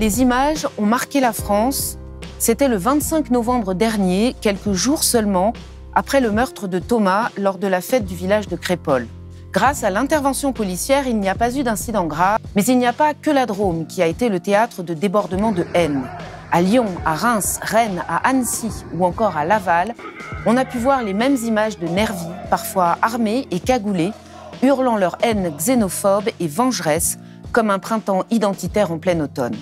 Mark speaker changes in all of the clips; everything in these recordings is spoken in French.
Speaker 1: les images ont marqué la France. C'était le 25 novembre dernier, quelques jours seulement après le meurtre de Thomas lors de la fête du village de Crépole. Grâce à l'intervention policière, il n'y a pas eu d'incident grave, mais il n'y a pas que la Drôme qui a été le théâtre de débordements de haine. À Lyon, à Reims, Rennes, à Annecy ou encore à Laval, on a pu voir les mêmes images de nervis, parfois armés et cagoulés, hurlant leur haine xénophobe et vengeresse comme un printemps identitaire en plein automne.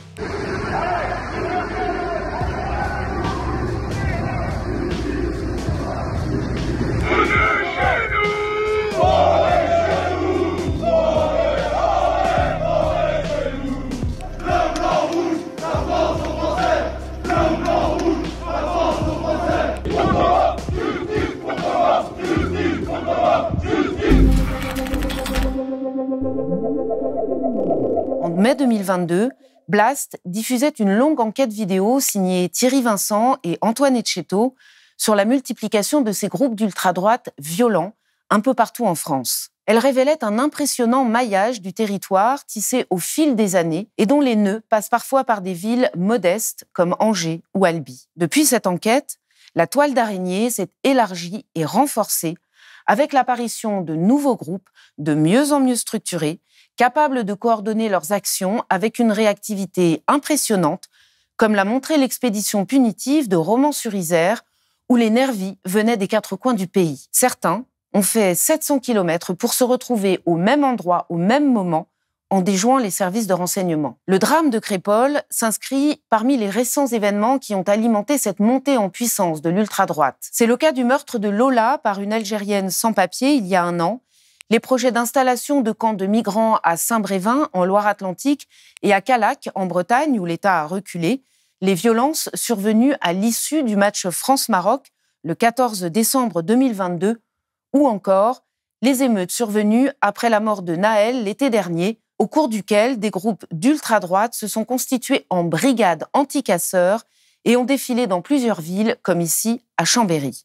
Speaker 1: Blast diffusait une longue enquête vidéo signée Thierry Vincent et Antoine Etcheto sur la multiplication de ces groupes d'ultra-droite violents un peu partout en France. Elle révélait un impressionnant maillage du territoire tissé au fil des années et dont les nœuds passent parfois par des villes modestes comme Angers ou Albi. Depuis cette enquête, la toile d'araignée s'est élargie et renforcée avec l'apparition de nouveaux groupes de mieux en mieux structurés capables de coordonner leurs actions avec une réactivité impressionnante, comme l'a montré l'expédition punitive de Romans-sur-Isère, où les nervis venaient des quatre coins du pays. Certains ont fait 700 km pour se retrouver au même endroit, au même moment, en déjouant les services de renseignement. Le drame de Crépole s'inscrit parmi les récents événements qui ont alimenté cette montée en puissance de l'ultra-droite. C'est le cas du meurtre de Lola par une Algérienne sans papier il y a un an, les projets d'installation de camps de migrants à Saint-Brévin, en Loire-Atlantique, et à Calac, en Bretagne, où l'État a reculé, les violences survenues à l'issue du match France-Maroc le 14 décembre 2022, ou encore les émeutes survenues après la mort de Naël l'été dernier, au cours duquel des groupes d'ultra-droite se sont constitués en brigades anticasseurs et ont défilé dans plusieurs villes, comme ici à Chambéry.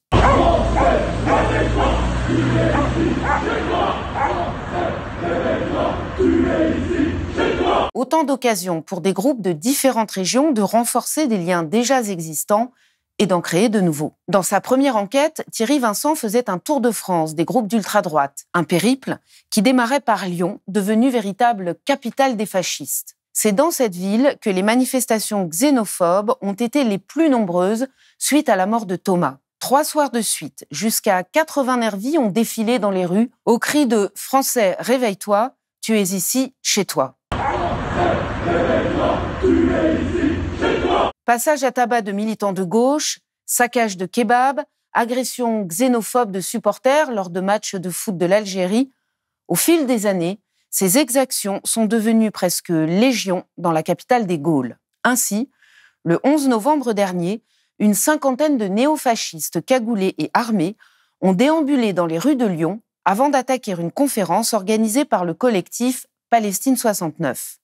Speaker 1: autant d'occasions pour des groupes de différentes régions de renforcer des liens déjà existants et d'en créer de nouveaux. Dans sa première enquête, Thierry Vincent faisait un tour de France des groupes d'ultra-droite, un périple qui démarrait par Lyon, devenue véritable capitale des fascistes. C'est dans cette ville que les manifestations xénophobes ont été les plus nombreuses suite à la mort de Thomas. Trois soirs de suite, jusqu'à 80 nervis ont défilé dans les rues au cri de Français, réveille-toi, tu es ici, chez toi. Passage à tabac de militants de gauche, saccage de kebabs, agression xénophobe de supporters lors de matchs de foot de l'Algérie. Au fil des années, ces exactions sont devenues presque légion dans la capitale des Gaules. Ainsi, le 11 novembre dernier, une cinquantaine de néofascistes cagoulés et armés ont déambulé dans les rues de Lyon avant d'attaquer une conférence organisée par le collectif Palestine 69.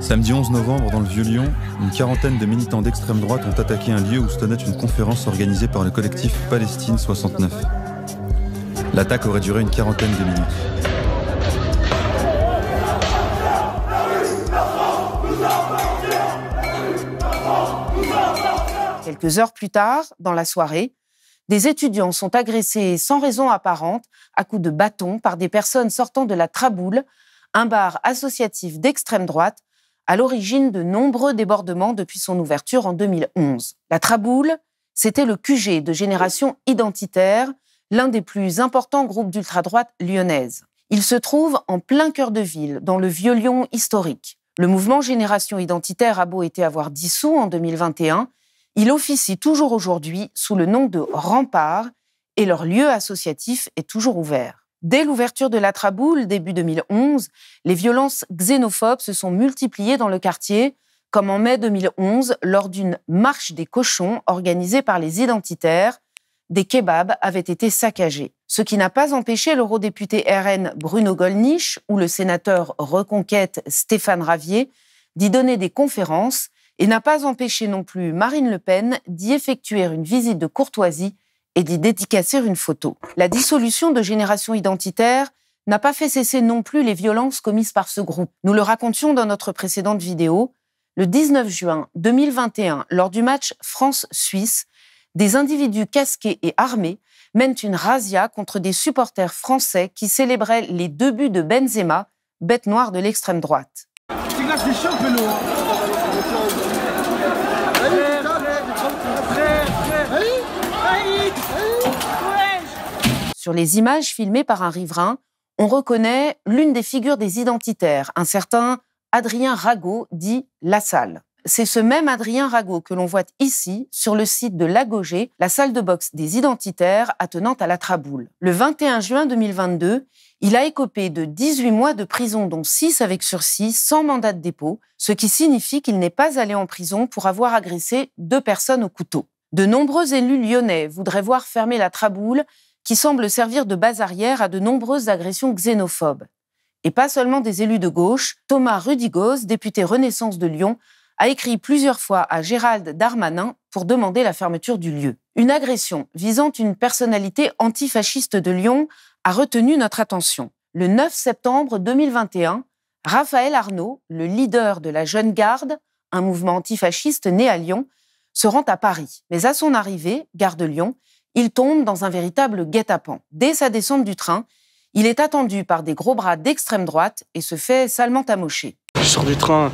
Speaker 1: Samedi 11 novembre, dans le Vieux-Lyon, une quarantaine de militants d'extrême droite ont attaqué un lieu où se tenait une conférence organisée par le collectif Palestine 69. L'attaque aurait duré une quarantaine de minutes. Quelques heures plus tard, dans la soirée, des étudiants sont agressés sans raison apparente à coups de bâton par des personnes sortant de la Traboule, un bar associatif d'extrême droite à l'origine de nombreux débordements depuis son ouverture en 2011. La Traboule, c'était le QG de Génération Identitaire, l'un des plus importants groupes d'ultra-droite lyonnaise. Il se trouve en plein cœur de ville, dans le vieux Lyon historique. Le mouvement Génération Identitaire a beau été avoir dissous en 2021, il officie toujours aujourd'hui sous le nom de Rempart et leur lieu associatif est toujours ouvert. Dès l'ouverture de la Traboule, début 2011, les violences xénophobes se sont multipliées dans le quartier, comme en mai 2011 lors d'une marche des cochons organisée par les identitaires. Des kebabs avaient été saccagés, ce qui n'a pas empêché l'eurodéputé RN Bruno Gollnisch ou le sénateur Reconquête Stéphane Ravier d'y donner des conférences et n'a pas empêché non plus Marine Le Pen d'y effectuer une visite de courtoisie et d'y dédicacer une photo. La dissolution de Génération Identitaire n'a pas fait cesser non plus les violences commises par ce groupe. Nous le racontions dans notre précédente vidéo. Le 19 juin 2021, lors du match France-Suisse, des individus casqués et armés mènent une razzia contre des supporters français qui célébraient les deux buts de Benzema, bête noire de l'extrême droite. Sur les images filmées par un riverain, on reconnaît l'une des figures des identitaires, un certain Adrien Rago, dit La Salle. C'est ce même Adrien Rago que l'on voit ici, sur le site de l'Agogé, la salle de boxe des identitaires attenant à la Traboule. Le 21 juin 2022, il a écopé de 18 mois de prison, dont 6 avec sursis, sans mandat de dépôt, ce qui signifie qu'il n'est pas allé en prison pour avoir agressé deux personnes au couteau. De nombreux élus lyonnais voudraient voir fermer la Traboule, qui semble servir de base arrière à de nombreuses agressions xénophobes. Et pas seulement des élus de gauche, Thomas Rudigoz, député Renaissance de Lyon, a écrit plusieurs fois à Gérald Darmanin pour demander la fermeture du lieu. Une agression visant une personnalité antifasciste de Lyon a retenu notre attention. Le 9 septembre 2021, Raphaël Arnaud, le leader de la Jeune Garde, un mouvement antifasciste né à Lyon, se rend à Paris. Mais à son arrivée, gare de Lyon, il tombe dans un véritable guet-apens. Dès sa descente du train, il est attendu par des gros bras d'extrême droite et se fait salement amocher. Je sors du train,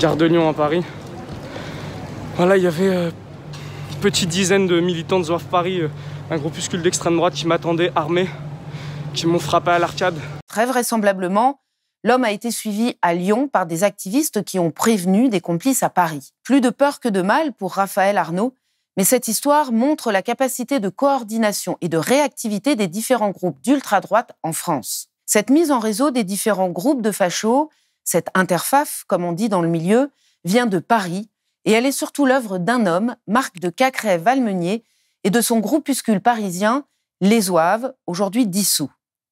Speaker 1: gare de Lyon à Paris. Voilà, il y avait une euh, petite dizaine de militants de Zouave Paris, euh, un groupuscule d'extrême droite qui m'attendait armé, qui m'ont frappé à l'arcade. Très vraisemblablement, l'homme a été suivi à Lyon par des activistes qui ont prévenu des complices à Paris. Plus de peur que de mal pour Raphaël Arnaud, mais cette histoire montre la capacité de coordination et de réactivité des différents groupes d'ultra-droite en France. Cette mise en réseau des différents groupes de fachos cette interface, comme on dit dans le milieu, vient de Paris et elle est surtout l'œuvre d'un homme, Marc de Cacré-Valmenier, et de son groupuscule parisien, Les Oives, aujourd'hui dissous.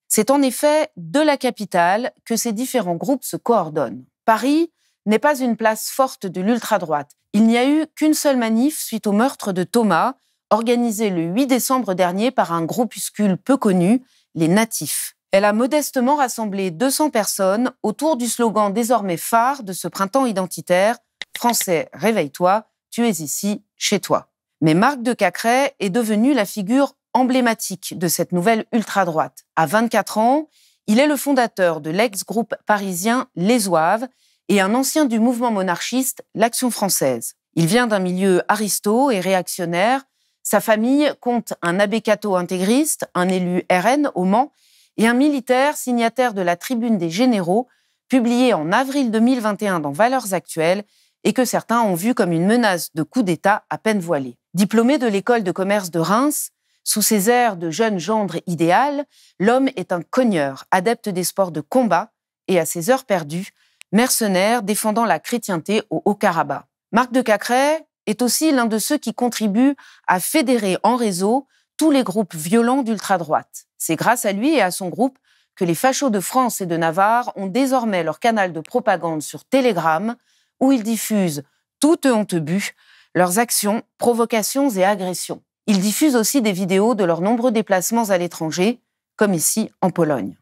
Speaker 1: C'est en effet de la capitale que ces différents groupes se coordonnent. Paris n'est pas une place forte de l'ultra-droite. Il n'y a eu qu'une seule manif suite au meurtre de Thomas, organisé le 8 décembre dernier par un groupuscule peu connu, les Natifs. Elle a modestement rassemblé 200 personnes autour du slogan désormais phare de ce printemps identitaire Français, réveille-toi, tu es ici, chez toi. Mais Marc de Cacré est devenu la figure emblématique de cette nouvelle ultra-droite. À 24 ans, il est le fondateur de l'ex-groupe parisien Les Oives et un ancien du mouvement monarchiste L'Action française. Il vient d'un milieu aristo et réactionnaire. Sa famille compte un abbé cato intégriste, un élu RN au Mans et un militaire signataire de la Tribune des Généraux, publiée en avril 2021 dans Valeurs Actuelles, et que certains ont vu comme une menace de coup d'État à peine voilée. Diplômé de l'école de commerce de Reims, sous ses airs de jeune gendre idéal, l'homme est un cogneur, adepte des sports de combat et à ses heures perdues, mercenaire défendant la chrétienté au Haut-Karabakh. Marc de Cacré est aussi l'un de ceux qui contribuent à fédérer en réseau tous les groupes violents d'ultra-droite. C'est grâce à lui et à son groupe que les fachos de France et de Navarre ont désormais leur canal de propagande sur Telegram, où ils diffusent, toutes honteuse leurs actions, provocations et agressions. Ils diffusent aussi des vidéos de leurs nombreux déplacements à l'étranger, comme ici en Pologne.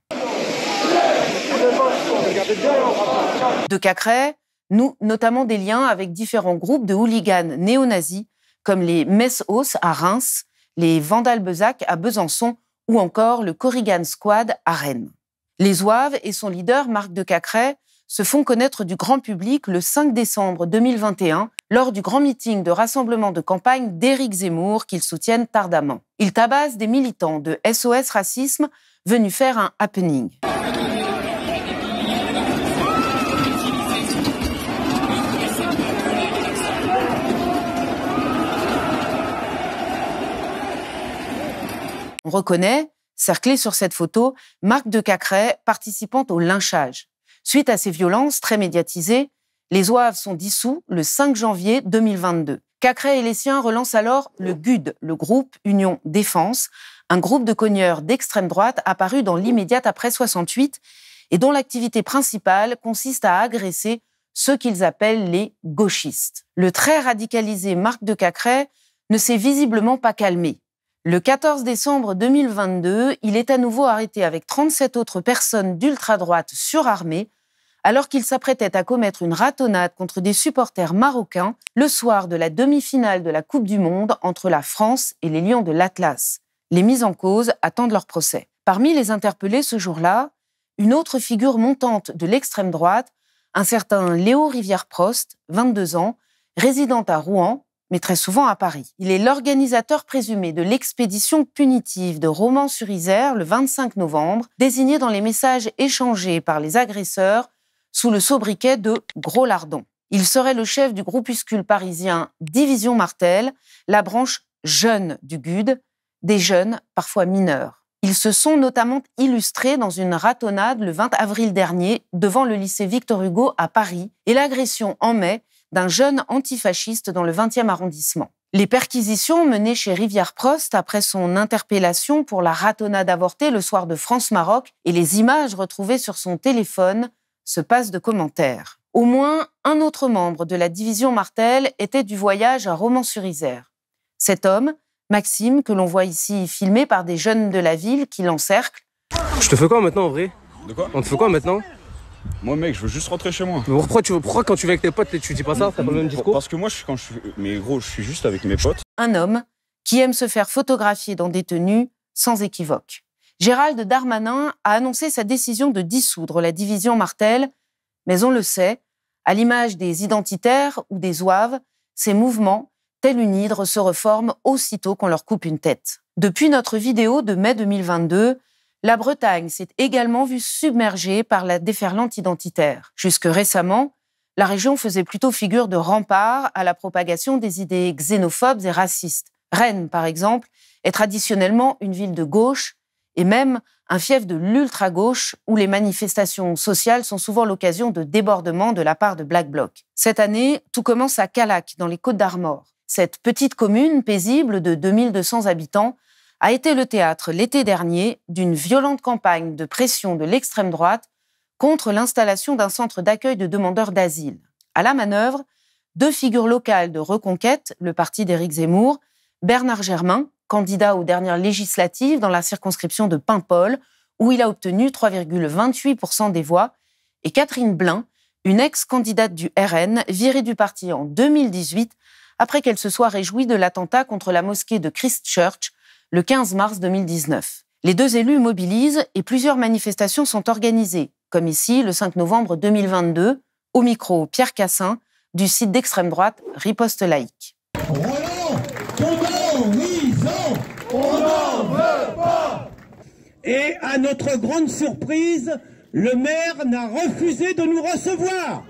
Speaker 1: De Cacré, nous notamment des liens avec différents groupes de hooligans néo-nazis, comme les Messos à Reims, les Vandales Bezac à Besançon ou encore le Corrigan Squad à Rennes. Les ouaves et son leader Marc de Cacré se font connaître du grand public le 5 décembre 2021 lors du grand meeting de rassemblement de campagne d'Éric Zemmour qu'ils soutiennent tardamment. Ils tabassent des militants de SOS Racisme venus faire un happening. reconnaît, cerclé sur cette photo, Marc de Cacret, participant au lynchage. Suite à ces violences très médiatisées, les OAV sont dissous le 5 janvier 2022. Cacret et les siens relancent alors le GUD, le groupe Union Défense, un groupe de cogneurs d'extrême droite apparu dans l'immédiate après 68 et dont l'activité principale consiste à agresser ceux qu'ils appellent les gauchistes. Le très radicalisé Marc de Cacret ne s'est visiblement pas calmé. Le 14 décembre 2022, il est à nouveau arrêté avec 37 autres personnes d'ultra-droite surarmées, alors qu'il s'apprêtait à commettre une ratonnade contre des supporters marocains le soir de la demi-finale de la Coupe du Monde entre la France et les Lions de l'Atlas. Les mises en cause attendent leur procès. Parmi les interpellés ce jour-là, une autre figure montante de l'extrême droite, un certain Léo Rivière-Prost, 22 ans, résident à Rouen, mais très souvent à Paris. Il est l'organisateur présumé de l'expédition punitive de Romans-sur-Isère le 25 novembre, désigné dans les messages échangés par les agresseurs sous le sobriquet de Gros Lardon. Il serait le chef du groupuscule parisien Division Martel, la branche jeune du GUD, des jeunes parfois mineurs. Ils se sont notamment illustrés dans une ratonnade le 20 avril dernier devant le lycée Victor Hugo à Paris et l'agression en mai d'un jeune antifasciste dans le 20e arrondissement. Les perquisitions menées chez Rivière-Prost après son interpellation pour la ratonnade avortée le soir de France-Maroc et les images retrouvées sur son téléphone se passent de commentaires. Au moins un autre membre de la division Martel était du voyage à Romans-sur-Isère. Cet homme, Maxime, que l'on voit ici filmé par des jeunes de la ville qui l'encerclent. Je te fais quoi maintenant en vrai De quoi On te fait quoi maintenant moi, mec, je veux juste rentrer chez moi. Mais pourquoi, tu veux, quand tu vas avec tes potes, tu dis pas ça T'as pas le même discours Parce que moi, je, quand je, mais gros, je suis juste avec mes potes. Un homme qui aime se faire photographier dans des tenues sans équivoque. Gérald Darmanin a annoncé sa décision de dissoudre la division Martel, mais on le sait, à l'image des identitaires ou des zouaves, ces mouvements, tels une hydre, se reforment aussitôt qu'on leur coupe une tête. Depuis notre vidéo de mai 2022, la Bretagne s'est également vue submergée par la déferlante identitaire. Jusque récemment, la région faisait plutôt figure de rempart à la propagation des idées xénophobes et racistes. Rennes, par exemple, est traditionnellement une ville de gauche et même un fief de l'ultra-gauche où les manifestations sociales sont souvent l'occasion de débordements de la part de Black Bloc. Cette année, tout commence à Calac, dans les Côtes d'Armor. Cette petite commune paisible de 2200 habitants a été le théâtre l'été dernier d'une violente campagne de pression de l'extrême droite contre l'installation d'un centre d'accueil de demandeurs d'asile. À la manœuvre, deux figures locales de Reconquête, le parti d'Éric Zemmour, Bernard Germain, candidat aux dernières législatives dans la circonscription de Paimpol, où il a obtenu 3,28% des voix, et Catherine Blin, une ex-candidate du RN, virée du parti en 2018 après qu'elle se soit réjouie de l'attentat contre la mosquée de Christchurch le 15 mars 2019. Les deux élus mobilisent et plusieurs manifestations sont organisées, comme ici le 5 novembre 2022, au micro Pierre Cassin du site d'extrême droite Riposte Laïque. Et à notre grande surprise, le maire n'a refusé de nous recevoir.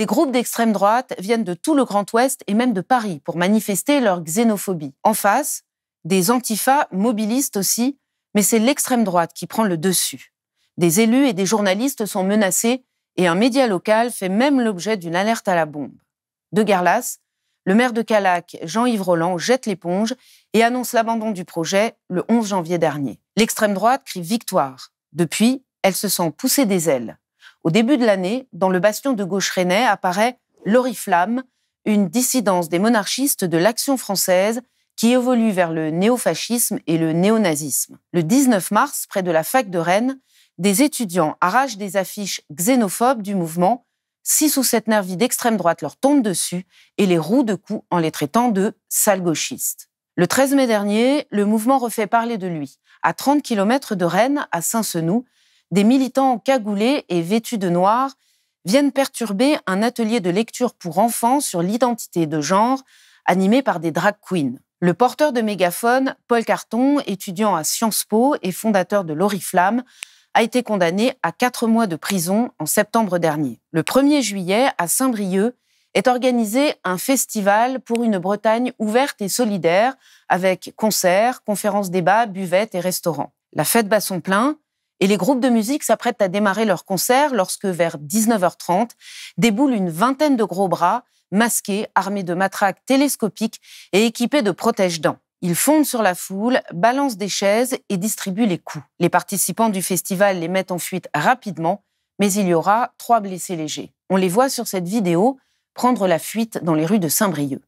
Speaker 1: Des groupes d'extrême droite viennent de tout le Grand Ouest et même de Paris pour manifester leur xénophobie. En face, des antifa mobilistes aussi, mais c'est l'extrême droite qui prend le dessus. Des élus et des journalistes sont menacés et un média local fait même l'objet d'une alerte à la bombe. De Garlas, le maire de Calac, Jean-Yves Roland, jette l'éponge et annonce l'abandon du projet le 11 janvier dernier. L'extrême droite crie victoire. Depuis, elle se sent pousser des ailes. Au début de l'année, dans le bastion de gauche rennais apparaît l'oriflamme, une dissidence des monarchistes de l'Action française qui évolue vers le néofascisme et le néonazisme. Le 19 mars, près de la fac de Rennes, des étudiants arrachent des affiches xénophobes du mouvement. Six ou sept nervis d'extrême droite leur tombent dessus et les rouent de coups en les traitant de sales gauchistes. Le 13 mai dernier, le mouvement refait parler de lui. À 30 km de Rennes, à Saint-Senoux, des militants cagoulés et vêtus de noir viennent perturber un atelier de lecture pour enfants sur l'identité de genre animé par des drag queens. Le porteur de mégaphone, Paul Carton, étudiant à Sciences Po et fondateur de l'Oriflamme, a été condamné à quatre mois de prison en septembre dernier. Le 1er juillet, à Saint-Brieuc, est organisé un festival pour une Bretagne ouverte et solidaire, avec concerts, conférences débats, buvettes et restaurants. La fête bat son plein, et les groupes de musique s'apprêtent à démarrer leur concert lorsque, vers 19h30, déboulent une vingtaine de gros bras, masqués, armés de matraques télescopiques et équipés de protège-dents. Ils fondent sur la foule, balancent des chaises et distribuent les coups. Les participants du festival les mettent en fuite rapidement, mais il y aura trois blessés légers. On les voit sur cette vidéo prendre la fuite dans les rues de Saint-Brieuc.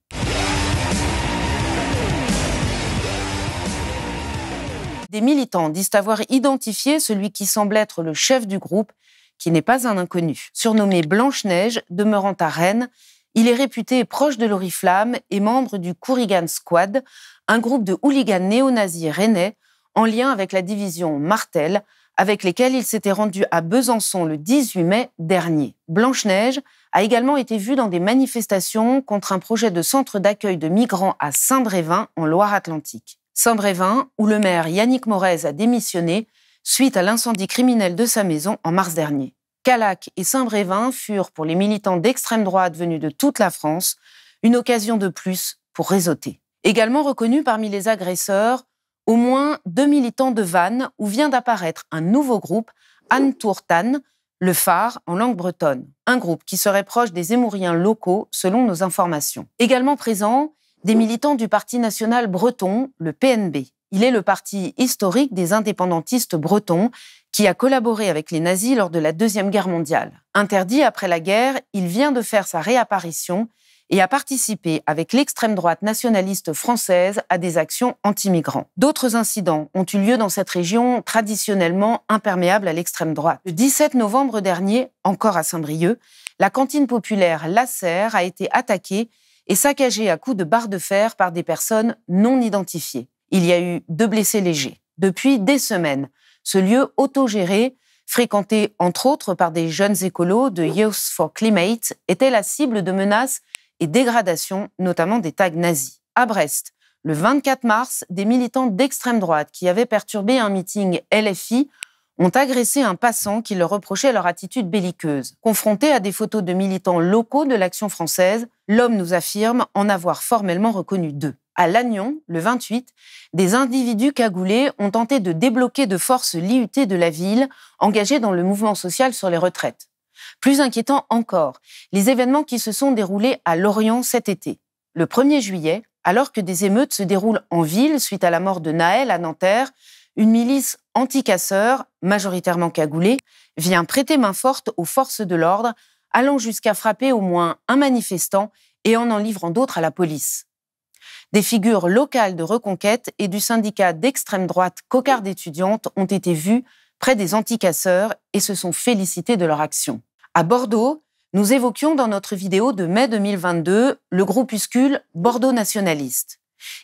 Speaker 1: Des militants disent avoir identifié celui qui semble être le chef du groupe, qui n'est pas un inconnu. Surnommé Blanche-Neige, demeurant à Rennes, il est réputé proche de l'Oriflamme et membre du Kourigan Squad, un groupe de hooligans néo-nazis rennais en lien avec la division Martel, avec lesquels il s'était rendu à Besançon le 18 mai dernier. Blanche-Neige a également été vu dans des manifestations contre un projet de centre d'accueil de migrants à Saint-Brévin, en Loire-Atlantique. Saint-Brévin, où le maire Yannick Morez a démissionné suite à l'incendie criminel de sa maison en mars dernier. Calac et Saint-Brévin furent, pour les militants d'extrême droite venus de toute la France, une occasion de plus pour réseauter. Également reconnus parmi les agresseurs, au moins deux militants de Vannes, où vient d'apparaître un nouveau groupe, Anne Tourtan, le phare en langue bretonne, un groupe qui serait proche des émouriens locaux selon nos informations. Également présents, des militants du Parti national breton, le PNB. Il est le parti historique des indépendantistes bretons qui a collaboré avec les nazis lors de la Deuxième Guerre mondiale. Interdit après la guerre, il vient de faire sa réapparition et a participé avec l'extrême droite nationaliste française à des actions anti-migrants. D'autres incidents ont eu lieu dans cette région traditionnellement imperméable à l'extrême droite. Le 17 novembre dernier, encore à Saint-Brieuc, la cantine populaire Lasserre a été attaquée et saccagé à coups de barres de fer par des personnes non identifiées. Il y a eu deux blessés légers. Depuis des semaines, ce lieu autogéré, fréquenté entre autres par des jeunes écolos de Youth for Climate, était la cible de menaces et dégradations, notamment des tags nazis. À Brest, le 24 mars, des militants d'extrême droite qui avaient perturbé un meeting LFI ont agressé un passant qui leur reprochait leur attitude belliqueuse. Confronté à des photos de militants locaux de l'action française, l'homme nous affirme en avoir formellement reconnu deux. À Lannion, le 28, des individus cagoulés ont tenté de débloquer de force l'IUT de la ville, engagée dans le mouvement social sur les retraites. Plus inquiétant encore, les événements qui se sont déroulés à Lorient cet été. Le 1er juillet, alors que des émeutes se déroulent en ville suite à la mort de Naël à Nanterre, une milice anti-casseurs, majoritairement cagoulée, vient prêter main forte aux forces de l'ordre, allant jusqu'à frapper au moins un manifestant et en en livrant d'autres à la police. Des figures locales de Reconquête et du syndicat d'extrême droite Cocarde étudiante ont été vues près des anticasseurs et se sont félicités de leur action. À Bordeaux, nous évoquions dans notre vidéo de mai 2022 le groupuscule Bordeaux nationaliste.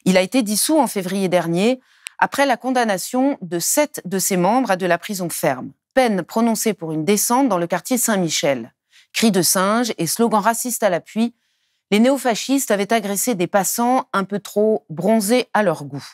Speaker 1: Il a été dissous en février dernier après la condamnation de sept de ses membres à de la prison ferme. Peine prononcée pour une descente dans le quartier Saint-Michel. Cris de singe et slogans racistes à l'appui, les néofascistes avaient agressé des passants un peu trop bronzés à leur goût.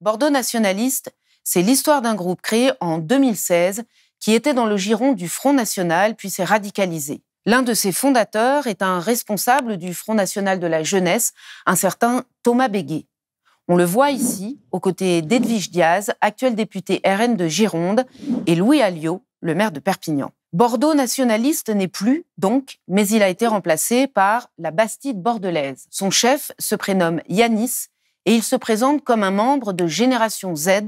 Speaker 1: Bordeaux Nationaliste, c'est l'histoire d'un groupe créé en 2016 qui était dans le giron du Front National puis s'est radicalisé. L'un de ses fondateurs est un responsable du Front National de la Jeunesse, un certain Thomas Béguet. On le voit ici, aux côtés d'Edwige Diaz, actuel député RN de Gironde, et Louis Alliot, le maire de Perpignan. Bordeaux nationaliste n'est plus, donc, mais il a été remplacé par la Bastide bordelaise. Son chef se prénomme Yanis et il se présente comme un membre de Génération Z,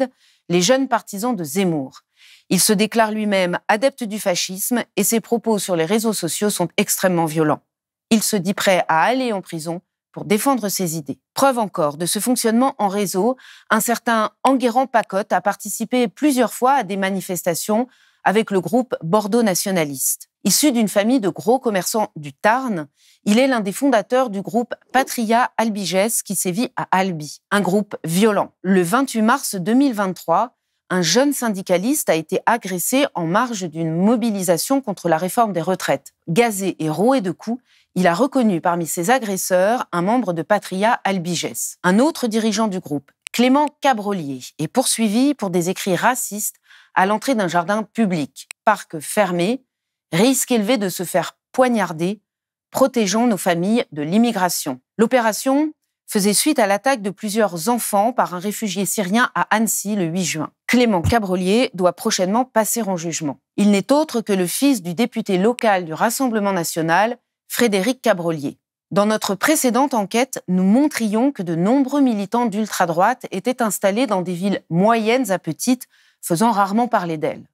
Speaker 1: les jeunes partisans de Zemmour. Il se déclare lui-même adepte du fascisme et ses propos sur les réseaux sociaux sont extrêmement violents. Il se dit prêt à aller en prison pour défendre ses idées. Preuve encore de ce fonctionnement en réseau, un certain Enguerrand Pacotte a participé plusieurs fois à des manifestations avec le groupe Bordeaux Nationaliste. Issu d'une famille de gros commerçants du Tarn, il est l'un des fondateurs du groupe Patria Albiges qui sévit à Albi, un groupe violent. Le 28 mars 2023, un jeune syndicaliste a été agressé en marge d'une mobilisation contre la réforme des retraites. Gazé et roué de coups, il a reconnu parmi ses agresseurs un membre de Patria Albiges. Un autre dirigeant du groupe, Clément Cabrolier, est poursuivi pour des écrits racistes à l'entrée d'un jardin public, parc fermé, Risque élevé de se faire poignarder. Protégeons nos familles de l'immigration. L'opération faisait suite à l'attaque de plusieurs enfants par un réfugié syrien à Annecy le 8 juin. Clément Cabrolier doit prochainement passer en jugement. Il n'est autre que le fils du député local du Rassemblement national, Frédéric Cabrolier. Dans notre précédente enquête, nous montrions que de nombreux militants d'ultra-droite étaient installés dans des villes moyennes à petites, faisant rarement parler d'elles.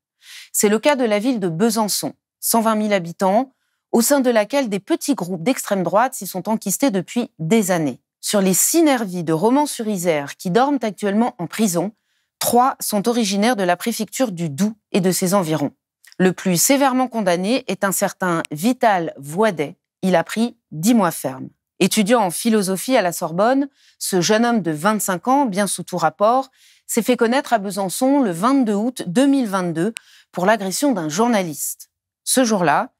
Speaker 1: C'est le cas de la ville de Besançon, 120 000 habitants, au sein de laquelle des petits groupes d'extrême droite s'y sont enquistés depuis des années. Sur les six nervis de Romans-sur-Isère qui dorment actuellement en prison, trois sont originaires de la préfecture du Doubs et de ses environs. Le plus sévèrement condamné est un certain Vital Voidet. Il a pris dix mois ferme. Étudiant en philosophie à la Sorbonne, ce jeune homme de 25 ans, bien sous tout rapport, s'est fait connaître à Besançon le 22 août 2022 pour l'agression d'un journaliste. Ce jour-là,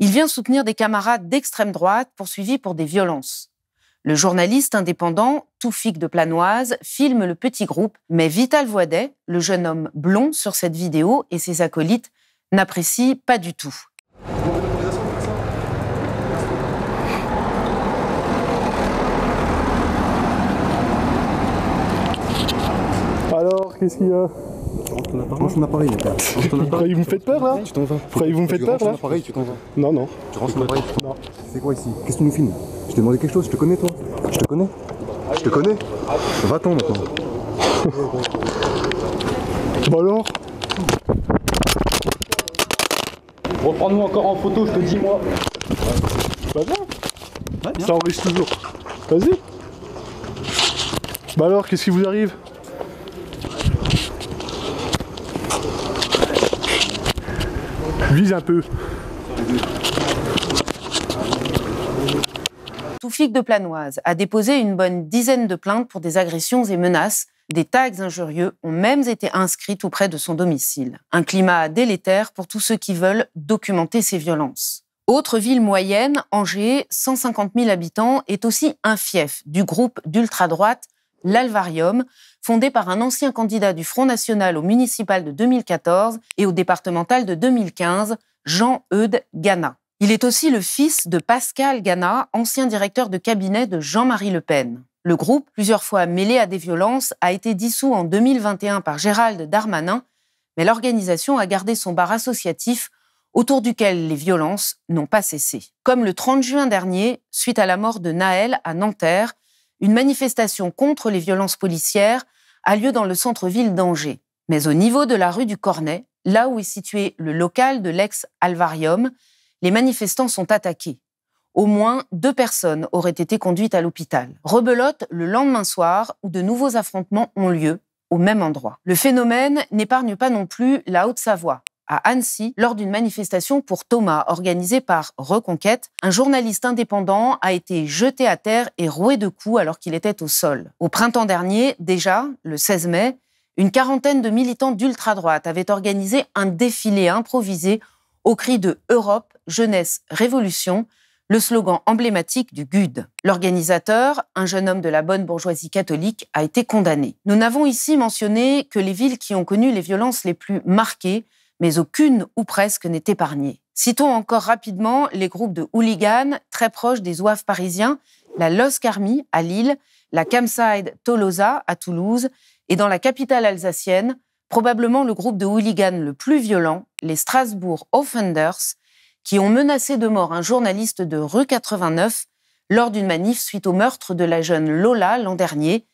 Speaker 1: il vient soutenir des camarades d'extrême droite poursuivis pour des violences. Le journaliste indépendant Toufik de Planoise filme le petit groupe, mais Vital Voidet, le jeune homme blond sur cette vidéo et ses acolytes, n'apprécient pas du tout. Alors, qu'est-ce qu'il y a ton appareil. Range ton appareil, Tu vous me faites peur là Tu t'en vas. tu t'en vas. Non, non. Tu rentres ton appareil C'est quoi ici Qu'est-ce que tu nous filmes Je t'ai demandé quelque chose, je te connais toi Je te connais Je te connais Va-t'en maintenant. bah alors Reprends-nous encore en photo, je te dis moi. Bah bien. Ça enrichit toujours. Vas-y. Bah alors, qu'est-ce qui vous arrive vise un peu. Toufik de Planoise a déposé une bonne dizaine de plaintes pour des agressions et menaces. Des tags injurieux ont même été inscrits auprès de son domicile. Un climat délétère pour tous ceux qui veulent documenter ces violences. Autre ville moyenne, Angers, 150 000 habitants, est aussi un fief du groupe d'ultra-droite l'Alvarium, fondé par un ancien candidat du Front National au municipal de 2014 et au départemental de 2015, Jean-Eudes Gana. Il est aussi le fils de Pascal Gana, ancien directeur de cabinet de Jean-Marie Le Pen. Le groupe, plusieurs fois mêlé à des violences, a été dissous en 2021 par Gérald Darmanin, mais l'organisation a gardé son bar associatif autour duquel les violences n'ont pas cessé. Comme le 30 juin dernier, suite à la mort de Naël à Nanterre, une manifestation contre les violences policières a lieu dans le centre-ville d'Angers. Mais au niveau de la rue du Cornet, là où est situé le local de l'ex-Alvarium, les manifestants sont attaqués. Au moins deux personnes auraient été conduites à l'hôpital. Rebelote le lendemain soir où de nouveaux affrontements ont lieu au même endroit. Le phénomène n'épargne pas non plus la Haute-Savoie à Annecy lors d'une manifestation pour Thomas organisée par Reconquête. Un journaliste indépendant a été jeté à terre et roué de coups alors qu'il était au sol. Au printemps dernier, déjà, le 16 mai, une quarantaine de militants d'ultra-droite avaient organisé un défilé improvisé au cri de Europe, jeunesse, révolution, le slogan emblématique du GUD. L'organisateur, un jeune homme de la bonne bourgeoisie catholique, a été condamné. Nous n'avons ici mentionné que les villes qui ont connu les violences les plus marquées, mais aucune ou presque n'est épargnée. Citons encore rapidement les groupes de hooligans très proches des ouaves parisiens, la Los Carmi à Lille, la Camside Tolosa à Toulouse et dans la capitale alsacienne, probablement le groupe de hooligans le plus violent, les Strasbourg Offenders, qui ont menacé de mort un journaliste de rue 89 lors d'une manif suite au meurtre de la jeune Lola l'an dernier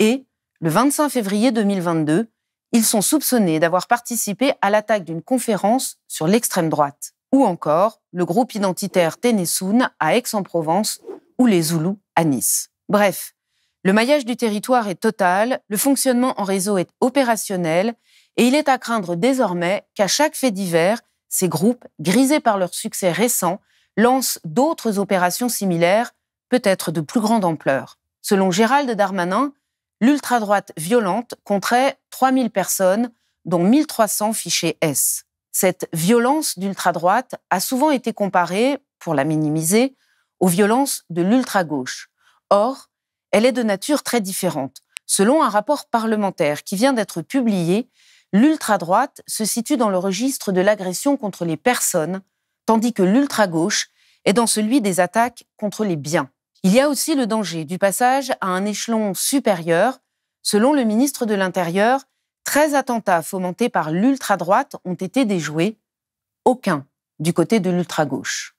Speaker 1: et, le 25 février 2022, ils sont soupçonnés d'avoir participé à l'attaque d'une conférence sur l'extrême droite. Ou encore le groupe identitaire Ténésoun à Aix-en-Provence ou les Zoulous à Nice. Bref, le maillage du territoire est total, le fonctionnement en réseau est opérationnel et il est à craindre désormais qu'à chaque fait divers, ces groupes, grisés par leur succès récent, lancent d'autres opérations similaires, peut-être de plus grande ampleur. Selon Gérald Darmanin, l'ultra-droite violente compterait 3000 personnes, dont 1300 fichés S. Cette violence d'ultra-droite a souvent été comparée, pour la minimiser, aux violences de l'ultra-gauche. Or, elle est de nature très différente. Selon un rapport parlementaire qui vient d'être publié, l'ultra-droite se situe dans le registre de l'agression contre les personnes, tandis que l'ultra-gauche est dans celui des attaques contre les biens. Il y a aussi le danger du passage à un échelon supérieur. Selon le ministre de l'Intérieur, 13 attentats fomentés par l'ultra-droite ont été déjoués, aucun du côté de l'ultra-gauche.